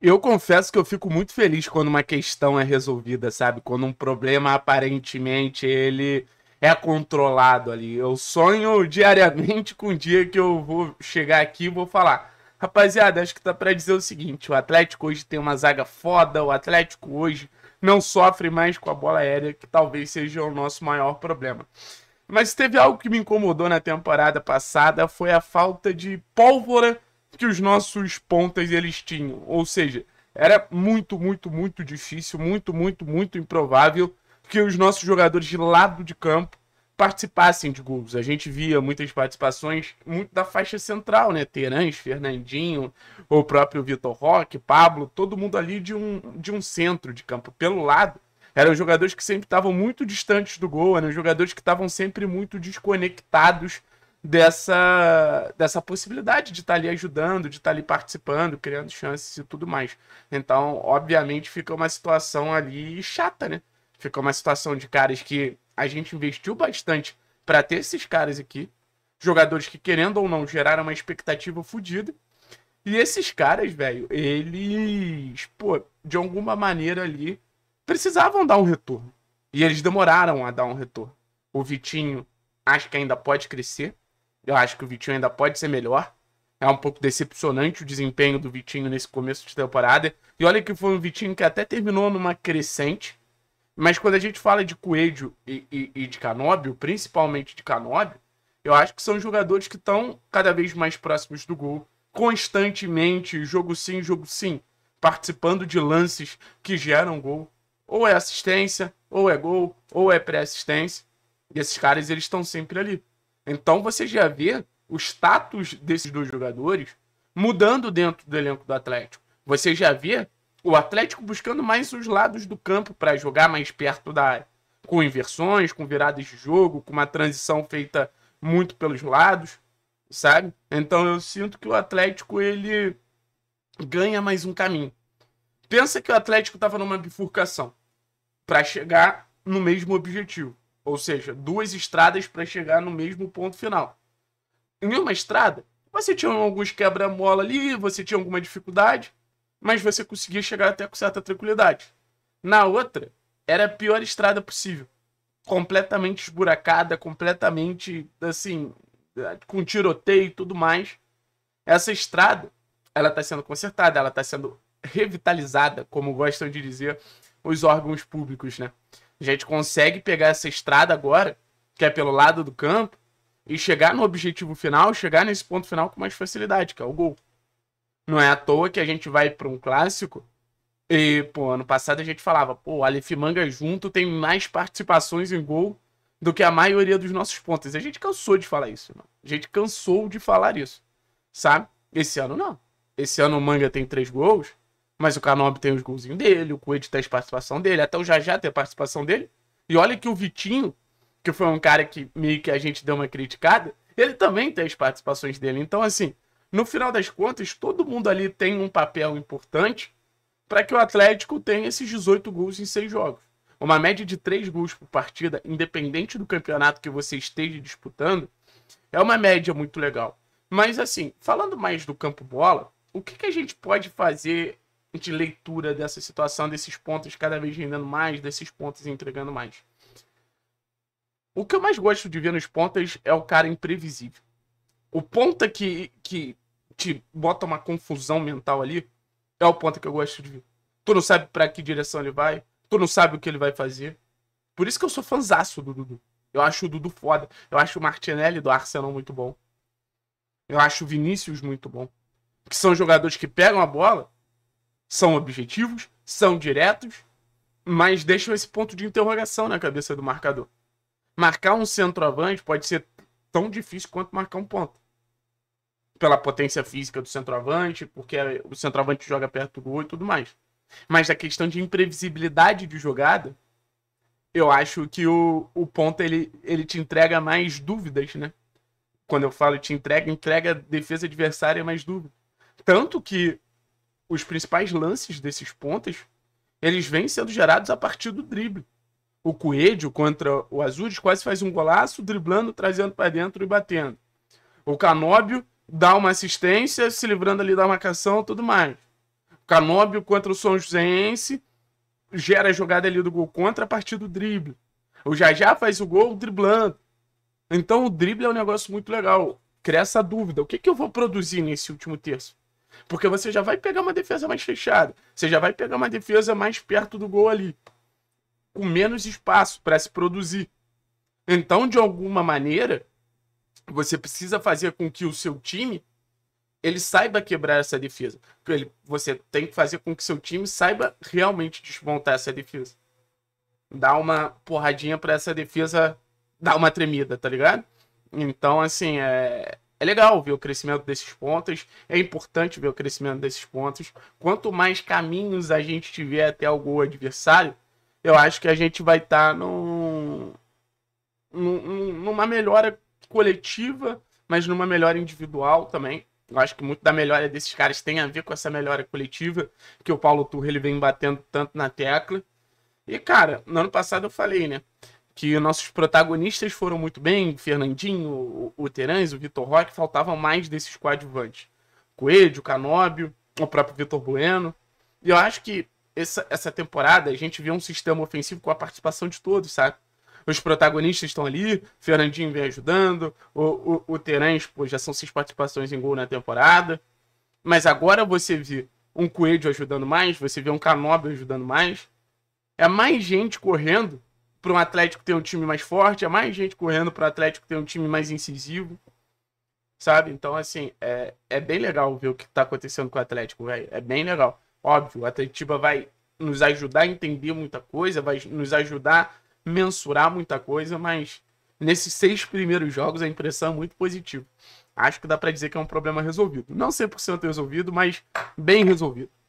Eu confesso que eu fico muito feliz quando uma questão é resolvida, sabe? Quando um problema aparentemente ele é controlado ali. Eu sonho diariamente com o um dia que eu vou chegar aqui e vou falar: "Rapaziada, acho que tá para dizer o seguinte, o Atlético hoje tem uma zaga foda, o Atlético hoje não sofre mais com a bola aérea, que talvez seja o nosso maior problema." Mas teve algo que me incomodou na temporada passada, foi a falta de pólvora que os nossos pontas eles tinham. Ou seja, era muito, muito, muito difícil, muito, muito, muito improvável que os nossos jogadores de lado de campo participassem de gols. A gente via muitas participações muito da faixa central, né? Terãs, Fernandinho, o próprio Vitor Roque, Pablo, todo mundo ali de um, de um centro de campo. Pelo lado, eram jogadores que sempre estavam muito distantes do gol, eram jogadores que estavam sempre muito desconectados dessa, dessa possibilidade de estar tá ali ajudando, de estar tá ali participando, criando chances e tudo mais. Então, obviamente, fica uma situação ali chata, né? Fica uma situação de caras que a gente investiu bastante para ter esses caras aqui, jogadores que, querendo ou não, geraram uma expectativa fodida. E esses caras, velho, eles, pô, de alguma maneira ali, precisavam dar um retorno. E eles demoraram a dar um retorno. O Vitinho acho que ainda pode crescer eu acho que o Vitinho ainda pode ser melhor. É um pouco decepcionante o desempenho do Vitinho nesse começo de temporada. E olha que foi um Vitinho que até terminou numa crescente. Mas quando a gente fala de Coelho e, e, e de Canóbio, principalmente de Canóbio, eu acho que são jogadores que estão cada vez mais próximos do gol, constantemente, jogo sim, jogo sim, participando de lances que geram gol. Ou é assistência, ou é gol, ou é pré-assistência. E esses caras, eles estão sempre ali. Então você já vê o status desses dois jogadores mudando dentro do elenco do Atlético. Você já vê o Atlético buscando mais os lados do campo para jogar mais perto da área, com inversões, com viradas de jogo, com uma transição feita muito pelos lados, sabe? Então eu sinto que o Atlético ele ganha mais um caminho. Pensa que o Atlético estava numa bifurcação para chegar no mesmo objetivo. Ou seja, duas estradas para chegar no mesmo ponto final. Em uma estrada, você tinha alguns quebra-mola ali, você tinha alguma dificuldade, mas você conseguia chegar até com certa tranquilidade. Na outra, era a pior estrada possível. Completamente esburacada, completamente, assim, com tiroteio e tudo mais. Essa estrada, ela está sendo consertada, ela está sendo revitalizada, como gostam de dizer os órgãos públicos, né? A gente consegue pegar essa estrada agora, que é pelo lado do campo, e chegar no objetivo final, chegar nesse ponto final com mais facilidade, que é o gol. Não é à toa que a gente vai para um clássico e, pô, ano passado a gente falava, pô, Aleph Manga junto tem mais participações em gol do que a maioria dos nossos pontos. A gente cansou de falar isso, mano. A gente cansou de falar isso, sabe? Esse ano não. Esse ano o Manga tem três gols, mas o Canob tem os golzinhos dele, o Coelho tem a participação dele, até o Jajá tem a participação dele. E olha que o Vitinho, que foi um cara que meio que a gente deu uma criticada, ele também tem as participações dele. Então, assim, no final das contas, todo mundo ali tem um papel importante para que o Atlético tenha esses 18 gols em seis jogos. Uma média de 3 gols por partida, independente do campeonato que você esteja disputando, é uma média muito legal. Mas, assim, falando mais do campo bola, o que, que a gente pode fazer de leitura dessa situação, desses pontos cada vez rendendo mais, desses pontos entregando mais. O que eu mais gosto de ver nos pontas é o cara imprevisível. O ponta que, que te bota uma confusão mental ali é o ponta que eu gosto de ver. Tu não sabe para que direção ele vai, tu não sabe o que ele vai fazer. Por isso que eu sou fanzaço do Dudu. Eu acho o Dudu foda. Eu acho o Martinelli do Arsenal muito bom. Eu acho o Vinícius muito bom. Que são jogadores que pegam a bola são objetivos, são diretos, mas deixam esse ponto de interrogação na cabeça do marcador. Marcar um centroavante pode ser tão difícil quanto marcar um ponto. Pela potência física do centroavante, porque o centroavante joga perto do gol e tudo mais. Mas a questão de imprevisibilidade de jogada, eu acho que o, o ponto ele, ele te entrega mais dúvidas, né? Quando eu falo te entrega, entrega a defesa adversária mais dúvida. Tanto que os principais lances desses pontas, eles vêm sendo gerados a partir do drible. O Coelho contra o Azul quase faz um golaço, driblando, trazendo para dentro e batendo. O Canóbio dá uma assistência, se livrando ali da marcação tudo mais. O Canóbio contra o São Joséense gera a jogada ali do gol contra a partir do drible. O Jajá faz o gol driblando. Então o drible é um negócio muito legal. Cria essa dúvida. O que, que eu vou produzir nesse último terço? Porque você já vai pegar uma defesa mais fechada. Você já vai pegar uma defesa mais perto do gol ali. Com menos espaço para se produzir. Então, de alguma maneira, você precisa fazer com que o seu time ele saiba quebrar essa defesa. Ele, você tem que fazer com que seu time saiba realmente desmontar essa defesa. Dar uma porradinha para essa defesa dar uma tremida, tá ligado? Então, assim, é, é legal ver o crescimento desses pontos, é importante ver o crescimento desses pontos. Quanto mais caminhos a gente tiver até o gol adversário, eu acho que a gente vai estar tá num, num, numa melhora coletiva, mas numa melhora individual também. Eu acho que muito da melhora desses caras tem a ver com essa melhora coletiva que o Paulo Turra ele vem batendo tanto na tecla. E, cara, no ano passado eu falei, né? que nossos protagonistas foram muito bem, Fernandinho, o, o Terãs, o Vitor Roque, faltavam mais desses coadjuvantes. Coelho, Canóbio, o próprio Vitor Bueno. E eu acho que essa, essa temporada a gente viu um sistema ofensivo com a participação de todos, sabe? Os protagonistas estão ali, Fernandinho vem ajudando, o, o, o Terãs, pô, já são seis participações em gol na temporada. Mas agora você vê um Coelho ajudando mais, você vê um Canóbio ajudando mais. É mais gente correndo para um Atlético ter um time mais forte, é mais gente correndo para o Atlético ter um time mais incisivo, sabe? Então, assim, é, é bem legal ver o que está acontecendo com o Atlético, velho. É bem legal. Óbvio, o Atletiba vai nos ajudar a entender muita coisa, vai nos ajudar a mensurar muita coisa, mas nesses seis primeiros jogos a impressão é muito positiva. Acho que dá para dizer que é um problema resolvido. Não 100% resolvido, mas bem resolvido.